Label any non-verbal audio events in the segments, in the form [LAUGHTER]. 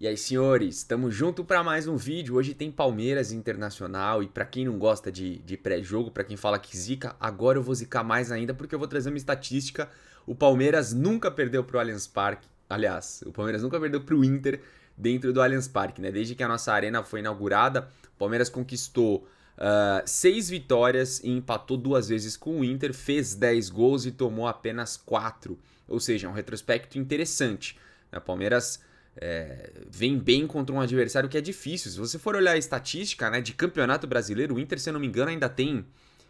E aí, senhores, estamos junto para mais um vídeo. Hoje tem Palmeiras Internacional e para quem não gosta de, de pré-jogo, para quem fala que zica, agora eu vou zicar mais ainda porque eu vou trazer uma estatística. O Palmeiras nunca perdeu para o Allianz Parque. Aliás, o Palmeiras nunca perdeu para o Inter dentro do Allianz Parque, né? Desde que a nossa arena foi inaugurada, o Palmeiras conquistou uh, seis vitórias e empatou duas vezes com o Inter, fez dez gols e tomou apenas quatro. Ou seja, é um retrospecto interessante. O né? Palmeiras é, vem bem contra um adversário que é difícil. Se você for olhar a estatística né, de campeonato brasileiro, o Inter, se eu não me engano, ainda tem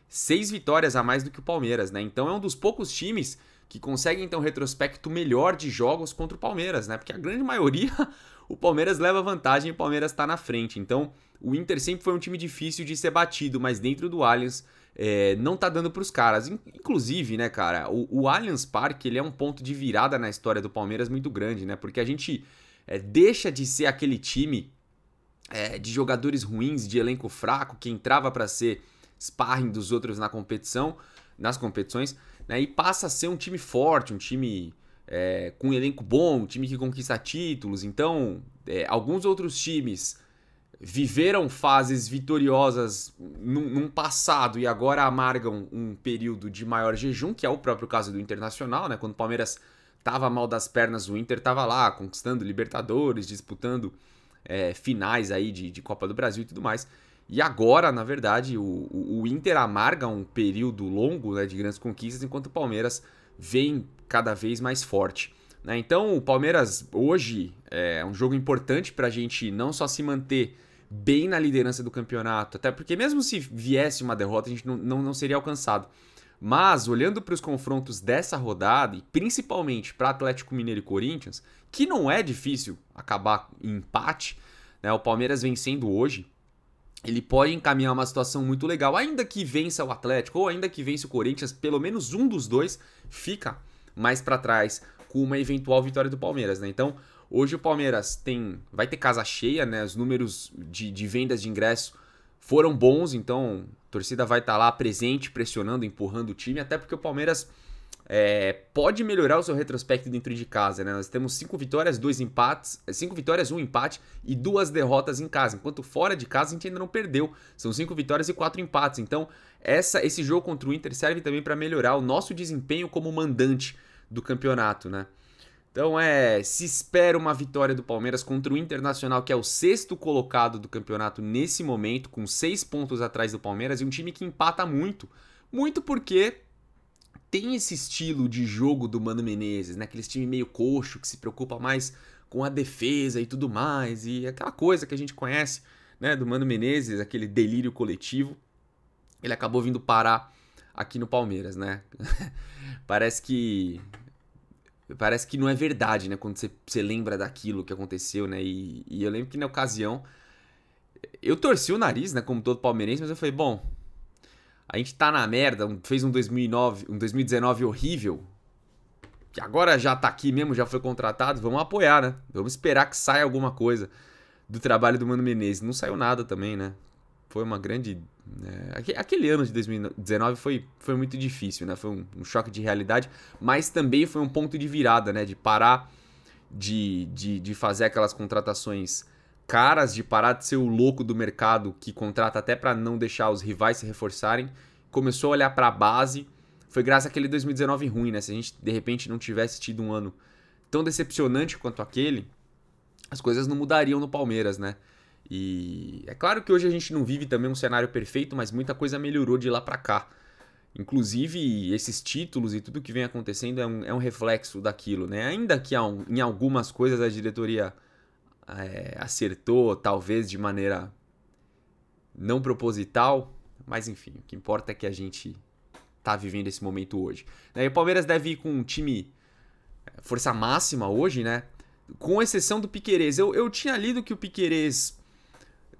seis vitórias a mais do que o Palmeiras, né? Então é um dos poucos times que consegue então um retrospecto melhor de jogos contra o Palmeiras, né? Porque a grande maioria [LAUGHS] o Palmeiras leva vantagem e o Palmeiras está na frente. Então o Inter sempre foi um time difícil de ser batido, mas dentro do Allianz é, não tá dando para os caras. Inclusive, né, cara, o, o Allianz Parque ele é um ponto de virada na história do Palmeiras muito grande, né? Porque a gente é, deixa de ser aquele time é, de jogadores ruins, de elenco fraco, que entrava para ser sparring dos outros na competição, nas competições, né, e passa a ser um time forte, um time é, com um elenco bom, um time que conquista títulos. Então, é, alguns outros times viveram fases vitoriosas num, num, passado e agora amargam um período de maior jejum, que é o próprio caso do Internacional, né? Quando o Palmeiras tava mal das pernas, o Inter tava lá conquistando Libertadores, disputando é, finais aí de, de, Copa do Brasil e tudo mais. E agora, na verdade, o, o, o Inter amarga um período longo né, de grandes conquistas, enquanto o Palmeiras vem cada vez mais forte. Né? Então, o Palmeiras hoje é, é um jogo importante para a gente não só se manter bem na liderança do campeonato, até porque mesmo se viesse uma derrota, a gente não, não, não seria alcançado. Mas olhando para os confrontos dessa rodada e principalmente para Atlético Mineiro e Corinthians, que não é difícil acabar em empate, né? O Palmeiras vencendo hoje, ele pode encaminhar uma situação muito legal, ainda que vença o Atlético ou ainda que vença o Corinthians, pelo menos um dos dois fica mais para trás com uma eventual vitória do Palmeiras, né? Então, hoje o Palmeiras tem vai ter casa cheia, né? Os números de, de vendas de ingresso foram bons, então a torcida vai estar tá lá presente, pressionando, empurrando o time, até porque o Palmeiras é, pode melhorar o seu retrospecto dentro de casa, né? Nós temos cinco vitórias, dois empates, é, cinco vitórias, um empate e duas derrotas em casa. Enquanto fora de casa a gente ainda não perdeu, são cinco vitórias e quatro empates. Então essa, esse jogo contra o Inter serve também para melhorar o nosso desempenho como mandante do campeonato, né? Então é, se espera uma vitória do Palmeiras contra o Internacional, que é o sexto colocado do campeonato nesse momento, com seis pontos atrás do Palmeiras, e um time que empata muito. Muito porque tem esse estilo de jogo do Mano Menezes, né? Aquele time meio coxo que se preocupa mais com a defesa e tudo mais, e aquela coisa que a gente conhece, né, do Mano Menezes, aquele delírio coletivo. Ele acabou vindo parar aqui no Palmeiras, né? [LAUGHS] Parece que parece que não é verdade, né? Quando você, você lembra daquilo que aconteceu, né? E, e, eu lembro que na ocasião eu torci o nariz, né? Como todo palmeirense, mas eu falei, bom, a gente tá na merda, fez um 2009, um 2019 horrível, que agora já tá aqui mesmo, já foi contratado, vamos apoiar, né? Vamos esperar que saia alguma coisa do trabalho do Mano Menezes. Não saiu nada também, né? foi uma grande. Né, aquele ano de 2019 foi, foi muito difícil, né? Foi um, um, choque de realidade, mas também foi um ponto de virada, né? De parar de, de, de fazer aquelas contratações caras, de parar de ser o louco do mercado que contrata até para não deixar os rivais se reforçarem. Começou a olhar para a base. Foi graças àquele 2019 ruim, né? Se a gente de repente não tivesse tido um ano tão decepcionante quanto aquele, as coisas não mudariam no Palmeiras, né? E é claro que hoje a gente não vive também um cenário perfeito, mas muita coisa melhorou de lá para cá. Inclusive, esses títulos e tudo que vem acontecendo é um, é um reflexo daquilo, né? Ainda que em algumas coisas a diretoria é, acertou, talvez de maneira não proposital, mas enfim, o que importa é que a gente tá vivendo esse momento hoje. Né, e o Palmeiras deve ir com um time eh, força máxima hoje, né? Com exceção do Piquerez. Eu, eu tinha lido que o Piquerez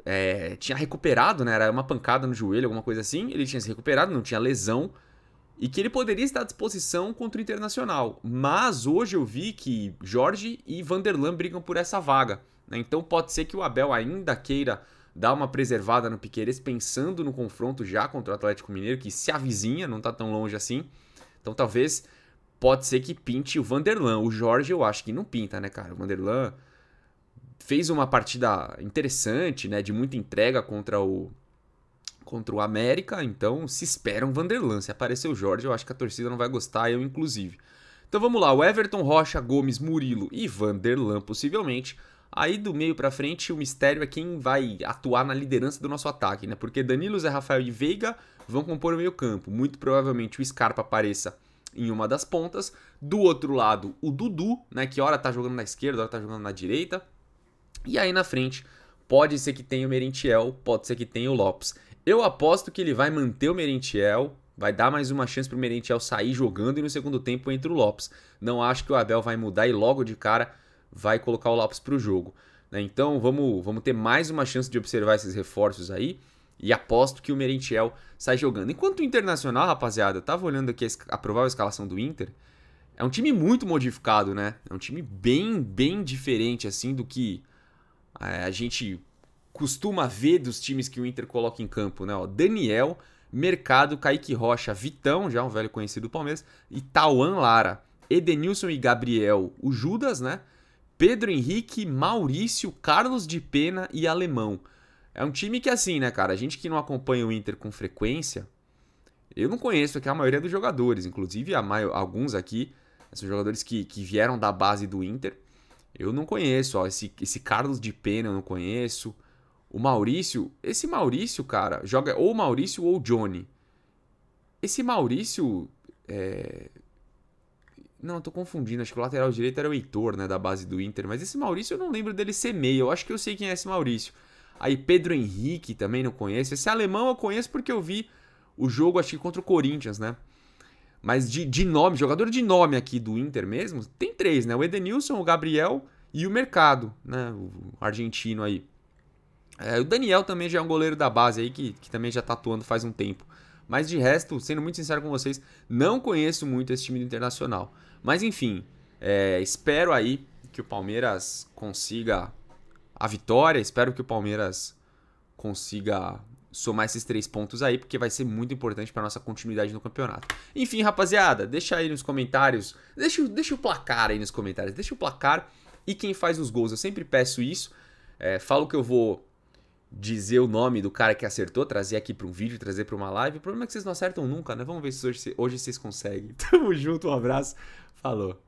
é, tinha recuperado, né? Era uma pancada no joelho, alguma coisa assim. Ele tinha se recuperado, não tinha lesão. E que ele poderia estar à disposição contra o Internacional. Mas hoje eu vi que Jorge e Vanderlan brigam por essa vaga. Né? Então pode ser que o Abel ainda queira dar uma preservada no Piqueires, pensando no confronto já contra o Atlético Mineiro, que se avizinha, não tá tão longe assim. Então talvez pode ser que pinte o Vanderlan. O Jorge eu acho que não pinta, né, cara? O Vanderlan fez uma partida interessante, né, de muita entrega contra o contra o América, então se espera um Vanderlan. Se aparecer o Jorge, eu acho que a torcida não vai gostar, eu inclusive. Então vamos lá, o Everton, Rocha, Gomes, Murilo e Vanderlan possivelmente. Aí do meio para frente, o mistério é quem vai atuar na liderança do nosso ataque, né? Porque Danilo, Zé Rafael e Veiga vão compor o meio-campo. Muito provavelmente o Scarpa apareça em uma das pontas. Do outro lado, o Dudu, né, que hora tá jogando na esquerda, hora tá jogando na direita. E aí na frente, pode ser que tenha o Merentiel, pode ser que tenha o Lopes. Eu aposto que ele vai manter o Merentiel, vai dar mais uma chance pro Merentiel sair jogando e no segundo tempo entra o Lopes. Não acho que o Abel vai mudar e logo de cara vai colocar o Lopes pro jogo. Né? Então vamos, vamos ter mais uma chance de observar esses reforços aí. E aposto que o Merentiel sai jogando. Enquanto o Internacional, rapaziada, eu tava olhando aqui a provável escalação do Inter. É um time muito modificado, né? É um time bem, bem diferente, assim, do que é, a gente costuma ver dos times que o Inter coloca em campo, né? Ó, Daniel, Mercado, Kaique Rocha, Vitão, já um velho conhecido do Palmeiras, e Tauan Lara, Edenilson e Gabriel, o Judas, né? Pedro Henrique, Maurício, Carlos de Pena e Alemão. É um time que, assim, né, cara? A gente que não acompanha o Inter com frequência, eu não conheço aqui a maioria dos jogadores, inclusive a alguns aqui são jogadores que, que vieram da base do Inter. Eu não conheço, ó, esse, esse Carlos de Pena eu não conheço. O Maurício, esse Maurício, cara, joga ou Maurício ou Johnny. Esse Maurício, é... Não, tô confundindo, acho que o lateral direito era o Heitor, né, da base do Inter, mas esse Maurício eu não lembro dele ser meio, eu acho que eu sei quem é esse Maurício. Aí Pedro Henrique também não conheço, esse alemão eu conheço porque eu vi o jogo, acho que contra o Corinthians, né, mas de, de nome, jogador de nome aqui do Inter mesmo, tem três, né? O Edenilson, o Gabriel e o Mercado, né? O argentino aí. É, o Daniel também já é um goleiro da base aí, que, que também já tá atuando faz um tempo. Mas de resto, sendo muito sincero com vocês, não conheço muito esse time do Internacional. Mas enfim, é, espero aí que o Palmeiras consiga a vitória, espero que o Palmeiras consiga somar esses três pontos aí, porque vai ser muito importante para nossa continuidade no campeonato. Enfim, rapaziada, deixa aí nos comentários, deixa, deixa o placar aí nos comentários, deixa o placar e quem faz os gols. Eu sempre peço isso, é, falo que eu vou dizer o nome do cara que acertou, trazer aqui para um vídeo, trazer para uma live. O problema é que vocês não acertam nunca, né? Vamos ver se hoje, hoje vocês conseguem. [LAUGHS] Tamo junto, um abraço, falou.